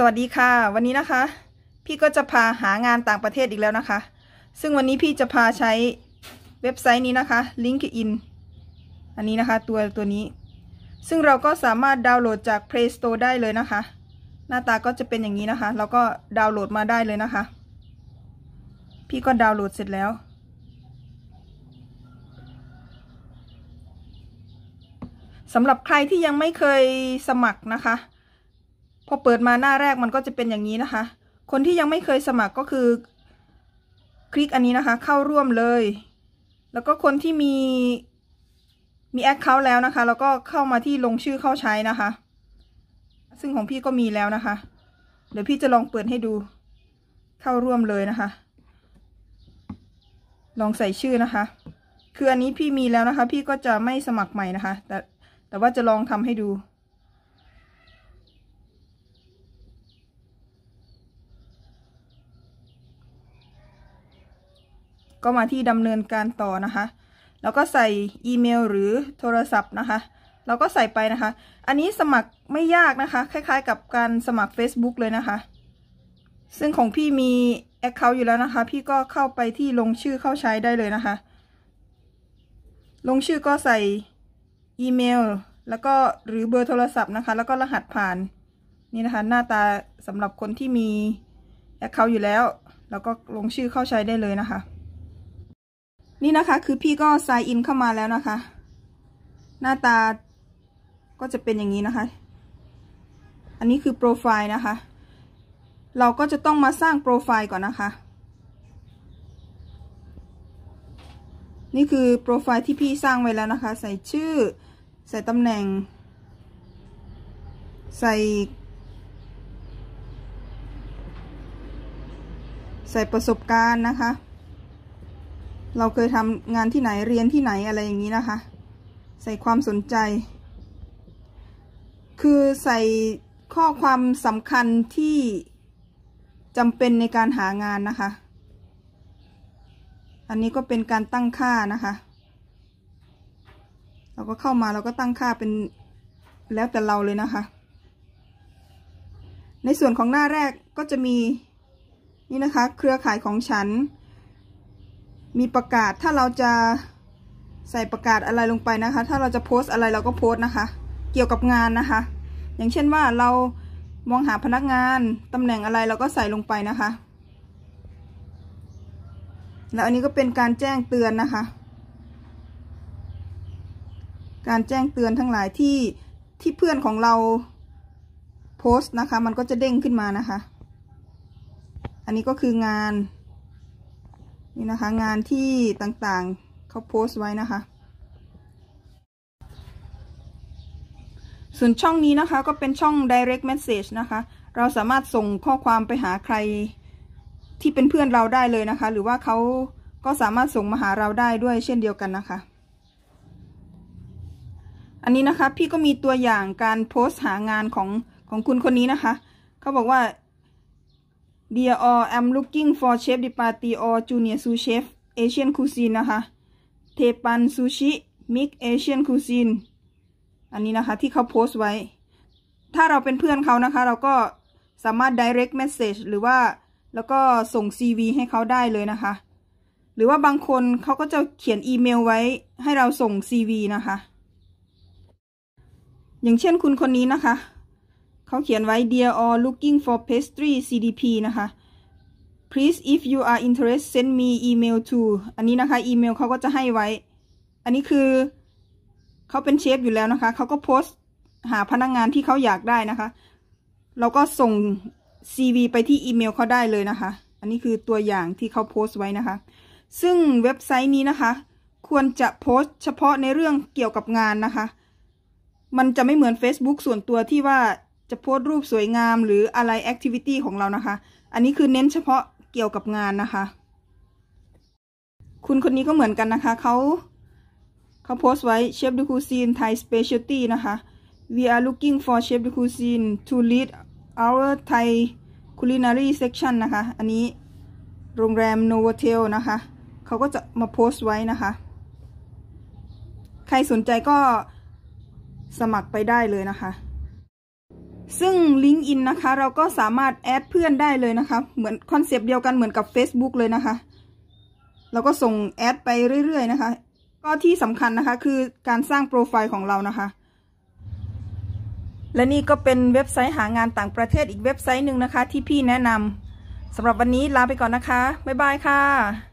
สวัสดีค่ะวันนี้นะคะ พี่ก็จะพาหางานต่างประเทศอีกแล้วนะคะ ซึ่งวันนี้พี่จะพาใช้เว็บไซต์นี้นะคะ LinkedIn อันนี้นะคะตัวตัวนี้ ซึ่งเราก็สามารถดาวน์โหลดจาก Play Store ได้เลยนะคะ หน้าตาก็จะเป็นอย่างนี้นะคะเราก็ดาวน์โหลดมาได้เลยนะคะ พี่ก็ดาวน์โหลดเสร็จแล้วสำหรับใครที่ยังไม่เคยสมัครนะคะพอเปิดมาหน้าแรกมันก็จะเป็นอย่างนี้นะคะ คนที่ยังไม่เคยสมัครก็คือ คลิกอันนี้นะคะ เข้าร่วมเลย แล้วก็คนที่มีมีแอคเคาท์แล้วนะคะ แล้วก็เข้ามาที่ลงชื่อเข้าใช้นะคะ ซึ่งของพี่ก็มีแล้วนะคะ เดี๋ยวพี่จะลองเปิดให้ดู เข้าร่วมเลยนะคะ ลองใส่ชื่อนะคะ คืออันนี้พี่มีแล้วนะคะ พี่ก็จะไม่สมัครใหม่นะคะ แต่แต่ว่าจะลองทำให้ดูก็มาที่ดำเนินการต่อนะคะ แล้วก็ใส่อีเมลหรือโทรศัพท์นะคะเราก็ใส่ไปนะคะ อันนี้สมัครไม่ยากนะคะ คล้ายๆกับการสมัคร Facebook เลยนะคะ ซึ่งของพี่มี Account อยู่แล้วนะคะ พี่ก็เข้าไปที่ลงชื่อเข้าใช้ได้เลยนะคะ ลงชื่อก็ใส่อีเมล แล้วก็หรือเบอร์โทรศัพท์นะคะ แล้วก็รหัสผ่าน นี่นะคะ หน้าตาสำหรับคนที่มีแอคเคาท์อยู่แล้ว แล้วก็ลงชื่อเข้าใช้ได้เลยนะคะนี่นะคะคือพี่ก็ซายอินเข้ามาแล้วนะคะ หน้าตาก็จะเป็นอย่างนี้นะคะ อันนี้คือโปรไฟล์นะคะ เราก็จะต้องมาสร้างโปรไฟล์ก่อนนะคะ นี่คือโปรไฟล์ที่พี่สร้างไว้แล้วนะคะ ใส่ชื่อใส่ตำแหน่ง ใส่ ใส่ประสบการณ์นะคะเราเคยทำงานที่ไหนเรียนที่ไหนอะไรอย่างนี้นะคะ ใส่ความสนใจ คือใส่ข้อความสำคัญที่จำเป็นในการหางานนะคะ อันนี้ก็เป็นการตั้งค่านะคะ เราก็เข้ามาเราก็ตั้งค่าเป็นแล้วแต่เราเลยนะคะ ในส่วนของหน้าแรกก็จะมีนี่นะคะ เครือข่ายของฉันมีประกาศ ถ้าเราจะใส่ประกาศอะไรลงไปนะคะ ถ้าเราจะโพสอะไรเราก็โพสนะคะ เกี่ยวกับงานนะคะ อย่างเช่นว่าเรามองหาพนักงานตำแหน่งอะไรเราก็ใส่ลงไปนะคะ แล้วอันนี้ก็เป็นการแจ้งเตือนนะคะ การแจ้งเตือนทั้งหลายที่ที่เพื่อนของเราโพสต์นะคะ มันก็จะเด้งขึ้นมานะคะ อันนี้ก็คืองานนี่นะคะงานที่ต่างๆเขาโพสต์ไว้นะคะ ส่วนช่องนี้นะคะ ก็เป็นช่อง direct message นะคะ เราสามารถส่งข้อความไปหาใครที่เป็นเพื่อนเราได้เลยนะคะ หรือว่าเขาก็สามารถส่งมาหาเราได้ด้วยเช่นเดียวกันนะคะ อันนี้นะคะ พี่ก็มีตัวอย่างการโพสต์หางานของของคุณคนนี้นะคะเขาบอกว่า Dear a l อ I'm looking for chef d ด party or junior sous chef Asian cuisine นะคะ เทปันซูชิมิกเอเชียนคูซินอันนี้นะคะ ที่เขาโพสต์ไว้ ถ้าเราเป็นเพื่อนเขานะคะ เราก็สามารถ direct message หรือว่าแล้วก็ส่ง CV ให้เขาได้เลยนะคะ หรือว่าบางคนเขาก็จะเขียนอีเมลไว้ให้เราส่ง CV นะคะ อย่างเช่นคุณคนนี้นะคะเขาเขียนไว้ dear a l looking for pastry CDP นะคะ please if you are interested send me email to อันนี้นะคะอีเมลเขาก็จะให้ไว้ อันนี้คือเขาเป็นเชฟอยู่แล้วนะคะ เขาก็โพสต์ หาพนักงงานที่เขาอยากได้นะคะ เราก็ส่ง CV ไปที่อีเมลเขาได้เลยนะคะ อันนี้คือตัวอย่างที่เขาโพสต์ไว้นะคะ ซึ่งเว็บไซต์นี้นะคะ ควรจะโพสต์เฉพาะในเรื่องเกี่ยวกับงานนะคะ มันจะไม่เหมือน Facebook ส่วนตัวที่ว่าจะโพสต์รูปสวยงามหรืออะไร แอคทิวิตี้ ของเรานะคะ อันนี้คือเน้นเฉพาะเกี่ยวกับงานนะคะ คุณคนนี้ก็เหมือนกันนะคะ เขาเขาโพสต์ไว้เชฟดูคูซีนไทยสเปเชียลตี้นะคะ we are looking for chef d e cuisine to lead our Thai culinary section นะคะ อันนี้โรงแรมโนเวเทลนะคะ เขาก็จะมาโพสต์ไว้นะคะ ใครสนใจก็สมัครไปได้เลยนะคะซึ่งลิงก์อินนะคะ เราก็สามารถแอดเพื่อนได้เลยนะคะ เหมือนคอนเซปต์เดียวกันเหมือนกับ Facebook เลยนะคะ เราก็ส่งแอดไปเรื่อยๆนะคะ ก็ที่สำคัญนะคะ คือการสร้างโปรไฟล์ของเรานะคะ และนี่ก็เป็นเว็บไซต์หางานต่างประเทศอีกเว็บไซต์หนึ่งนะคะ ที่พี่แนะนำสำหรับวันนี้ลาไปก่อนนะคะบ๊ายบายค่ะ